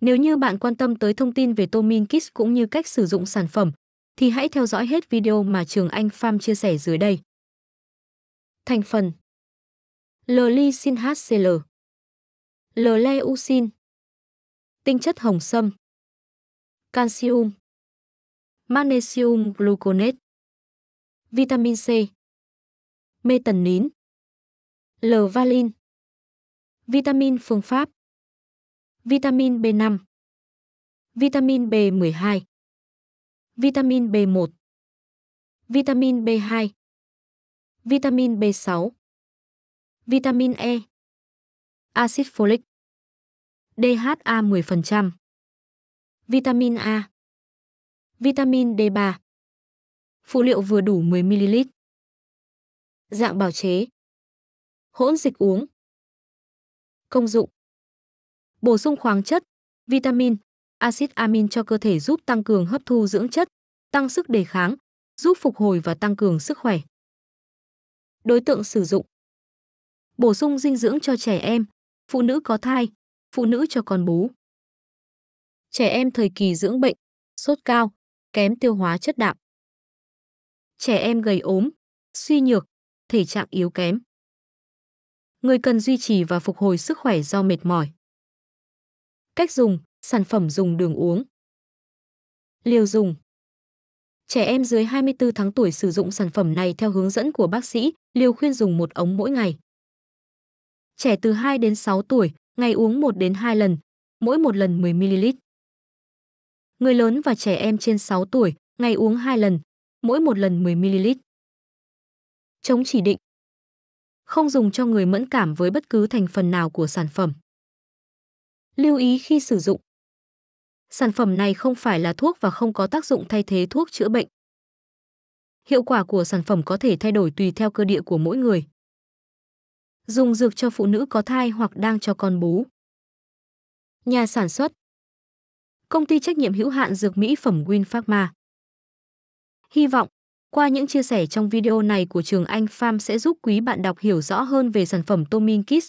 Nếu như bạn quan tâm tới thông tin về Tomin Kids cũng như cách sử dụng sản phẩm, thì hãy theo dõi hết video mà Trường Anh Farm chia sẻ dưới đây. Thành phần L-leucin HCl L-leucin Tinh chất hồng sâm Calcium Magnesium gluconate Vitamin C Mê L-valin Vitamin phương pháp Vitamin B5 Vitamin B12 Vitamin B1 Vitamin B2 Vitamin B6 Vitamin E Acid folic DHA 10% Vitamin A Vitamin D3 Phụ liệu vừa đủ 10ml Dạng bào chế Hỗn dịch uống Công dụng bổ sung khoáng chất, vitamin, axit amin cho cơ thể giúp tăng cường hấp thu dưỡng chất, tăng sức đề kháng, giúp phục hồi và tăng cường sức khỏe. Đối tượng sử dụng Bổ sung dinh dưỡng cho trẻ em, phụ nữ có thai, phụ nữ cho con bú. Trẻ em thời kỳ dưỡng bệnh, sốt cao, kém tiêu hóa chất đạm. Trẻ em gầy ốm, suy nhược, thể trạng yếu kém. Người cần duy trì và phục hồi sức khỏe do mệt mỏi cách dùng, sản phẩm dùng đường uống. Liều dùng Trẻ em dưới 24 tháng tuổi sử dụng sản phẩm này theo hướng dẫn của bác sĩ, liều khuyên dùng một ống mỗi ngày. Trẻ từ 2 đến 6 tuổi, ngày uống 1 đến 2 lần, mỗi một lần 10 ml. Người lớn và trẻ em trên 6 tuổi, ngày uống 2 lần, mỗi một lần 10 ml. Chống chỉ định. Không dùng cho người mẫn cảm với bất cứ thành phần nào của sản phẩm. Lưu ý khi sử dụng. Sản phẩm này không phải là thuốc và không có tác dụng thay thế thuốc chữa bệnh. Hiệu quả của sản phẩm có thể thay đổi tùy theo cơ địa của mỗi người. Dùng dược cho phụ nữ có thai hoặc đang cho con bú. Nhà sản xuất Công ty trách nhiệm hữu hạn dược mỹ phẩm WinPharma Hy vọng, qua những chia sẻ trong video này của trường Anh Pham sẽ giúp quý bạn đọc hiểu rõ hơn về sản phẩm Tomin Kids